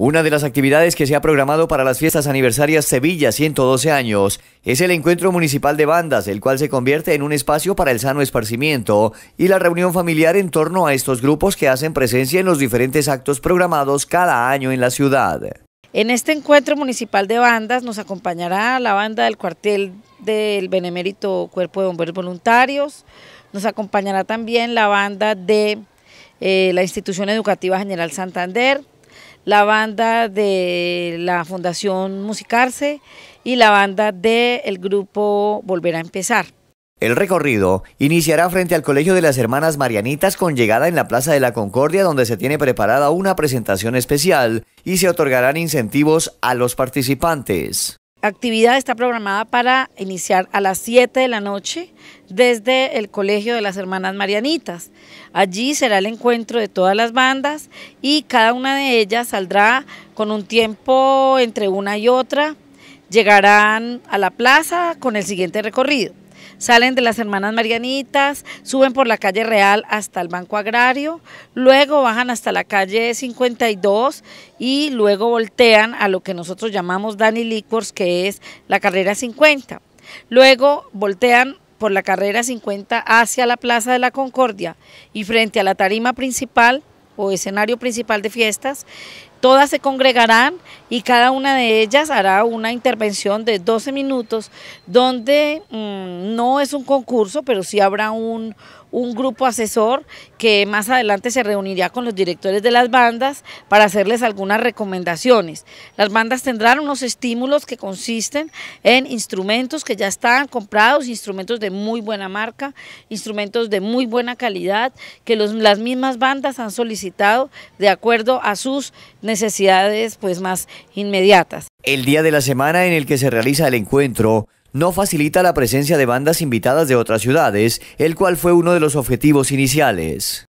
Una de las actividades que se ha programado para las fiestas aniversarias Sevilla 112 años es el encuentro municipal de bandas, el cual se convierte en un espacio para el sano esparcimiento y la reunión familiar en torno a estos grupos que hacen presencia en los diferentes actos programados cada año en la ciudad. En este encuentro municipal de bandas nos acompañará la banda del cuartel del Benemérito Cuerpo de Bomberos Voluntarios, nos acompañará también la banda de eh, la Institución Educativa General Santander, la banda de la Fundación Musicarse y la banda del grupo Volver a Empezar. El recorrido iniciará frente al Colegio de las Hermanas Marianitas con llegada en la Plaza de la Concordia donde se tiene preparada una presentación especial y se otorgarán incentivos a los participantes actividad está programada para iniciar a las 7 de la noche desde el Colegio de las Hermanas Marianitas. Allí será el encuentro de todas las bandas y cada una de ellas saldrá con un tiempo entre una y otra. Llegarán a la plaza con el siguiente recorrido. Salen de las hermanas Marianitas, suben por la calle Real hasta el Banco Agrario, luego bajan hasta la calle 52 y luego voltean a lo que nosotros llamamos Dani Liquors, que es la carrera 50. Luego voltean por la carrera 50 hacia la Plaza de la Concordia y frente a la tarima principal o escenario principal de fiestas, Todas se congregarán y cada una de ellas hará una intervención de 12 minutos donde mm, no es un concurso, pero sí habrá un, un grupo asesor que más adelante se reuniría con los directores de las bandas para hacerles algunas recomendaciones. Las bandas tendrán unos estímulos que consisten en instrumentos que ya están comprados, instrumentos de muy buena marca, instrumentos de muy buena calidad, que las mismas bandas han solicitado de acuerdo a sus necesidades pues, más inmediatas. El día de la semana en el que se realiza el encuentro, no facilita la presencia de bandas invitadas de otras ciudades, el cual fue uno de los objetivos iniciales.